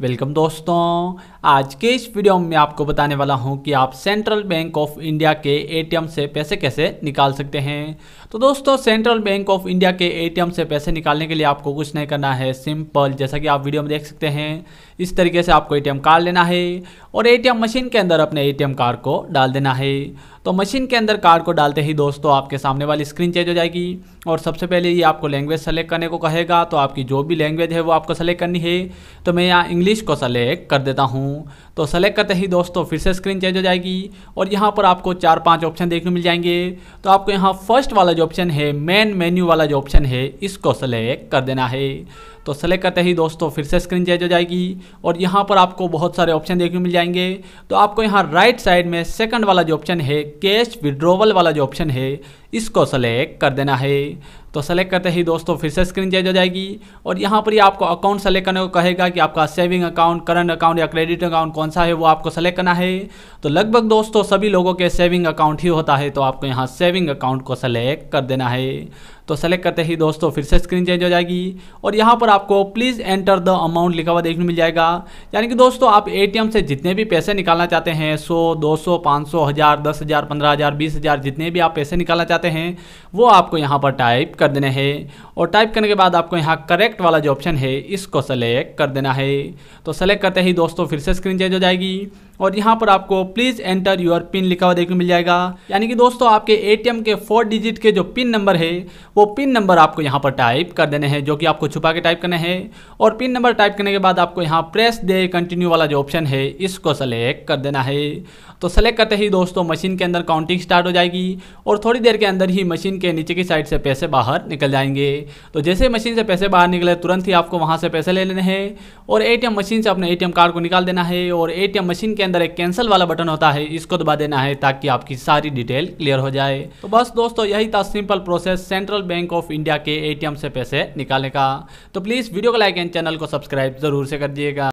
welcome दोस्तों आज के इस वीडियो में आपको बताने वाला हूं कि आप सेंट्रल बैंक ऑफ इंडिया के एटीएम से पैसे कैसे निकाल सकते हैं तो दोस्तों सेंट्रल बैंक ऑफ इंडिया के एटीएम से पैसे निकालने के लिए आपको कुछ नहीं करना है सिंपल जैसा कि आप वीडियो में देख सकते हैं इस तरीके से आपको ए कार्ड लेना है और ए मशीन के अंदर अपने ए कार्ड को डाल देना है तो मशीन के अंदर कार्ड को डालते ही दोस्तों आपके सामने वाली स्क्रीन चेंज हो जाएगी और सबसे पहले ये आपको लैंग्वेज सेलेक्ट करने को कहेगा तो आपकी जो भी लैंग्वेज है वो आपको सेलेक्ट करनी है तो मैं यहाँ इंग्लिश इंग्लिश को सेलेक्ट कर देता हूँ तो सेलेक्ट करते ही दोस्तों फिर से स्क्रीन चेंज हो जाएगी और यहाँ पर आपको चार पांच ऑप्शन देखने मिल जाएंगे तो आपको यहाँ फर्स्ट वाला जो ऑप्शन है मेन मेन्यू वाला जो ऑप्शन है इसको सेलेक्ट कर देना है तो सेलेक्ट करते ही दोस्तों फिर से स्क्रीन चेंज हो जाएगी और यहाँ पर आपको बहुत सारे ऑप्शन देखने मिल जाएंगे तो आपको यहाँ राइट साइड में सेकंड वाला जो ऑप्शन है कैश विड्रोवल वाला जो ऑप्शन है इसको सेलेक्ट कर देना है तो सेलेक्ट करते ही दोस्तों फिर से स्क्रीन चेंज हो जाएगी और यहाँ पर ही आपको अकाउंट सेलेक्ट करने को कहेगा कि आपका सेविंग अकाउंट करंट अकाउंट या क्रेडिट अकाउंट कौन सा है वो आपको सेलेक्ट करना है तो लगभग दोस्तों सभी लोगों के सेविंग अकाउंट ही होता है तो आपको यहाँ सेविंग अकाउंट को सेलेक्ट कर देना है तो सेलेक्ट करते ही दोस्तों फिर से स्क्रीन चेंज हो जाएगी और यहाँ पर आप आपको प्लीज़ एंटर द अमाउंट लिखा हुआ देखने मिल जाएगा यानी कि दोस्तों आप एटीएम से जितने भी पैसे निकालना चाहते हैं सौ दो सौ पाँच सौ हज़ार दस हज़ार पंद्रह हज़ार बीस हज़ार जितने भी आप पैसे निकालना चाहते हैं वो आपको यहाँ पर टाइप कर देने हैं और टाइप करने के बाद आपको यहाँ करेक्ट वाला जो ऑप्शन है इसको सेलेक्ट कर देना है तो सेलेक्ट करते ही दोस्तों फिर से स्क्रीन चेंज हो जाएगी और यहाँ पर आपको प्लीज़ एंटर यूर पिन लिखा हुआ देखने मिल जाएगा यानी कि दोस्तों आपके एटीएम के फोर डिजिट के जो पिन नंबर है वो पिन नंबर आपको यहाँ पर टाइप कर देने हैं जो कि आपको छुपा के टाइप टाइप करना है और पिन नंबर टाइप करने के बाद आपको यहाँ प्रेस दे कंटिन्यू वाला जो ऑप्शन है इसको सेलेक्ट कर देना है तो सेलेक्ट करते ही दोस्तों मशीन के अंदर काउंटिंग स्टार्ट हो जाएगी और थोड़ी देर के अंदर ही मशीन के नीचे की साइड से पैसे बाहर निकल जाएंगे तो जैसे मशीन से पैसे बाहर निकले तुरंत ही आपको वहाँ से पैसे ले लेने हैं और ए मशीन से अपने ए कार्ड को निकाल देना है और ए मशीन के अंदर एक कैंसिल वाला बटन होता है इसको दबा देना है ताकि आपकी सारी डिटेल क्लियर हो जाए तो बस दोस्तों यही था simple process Central Bank of India के ए से पैसे निकालने का तो प्लीज़ वीडियो को लाइक एंड चैनल को सब्सक्राइब जरूर से कर दिएगा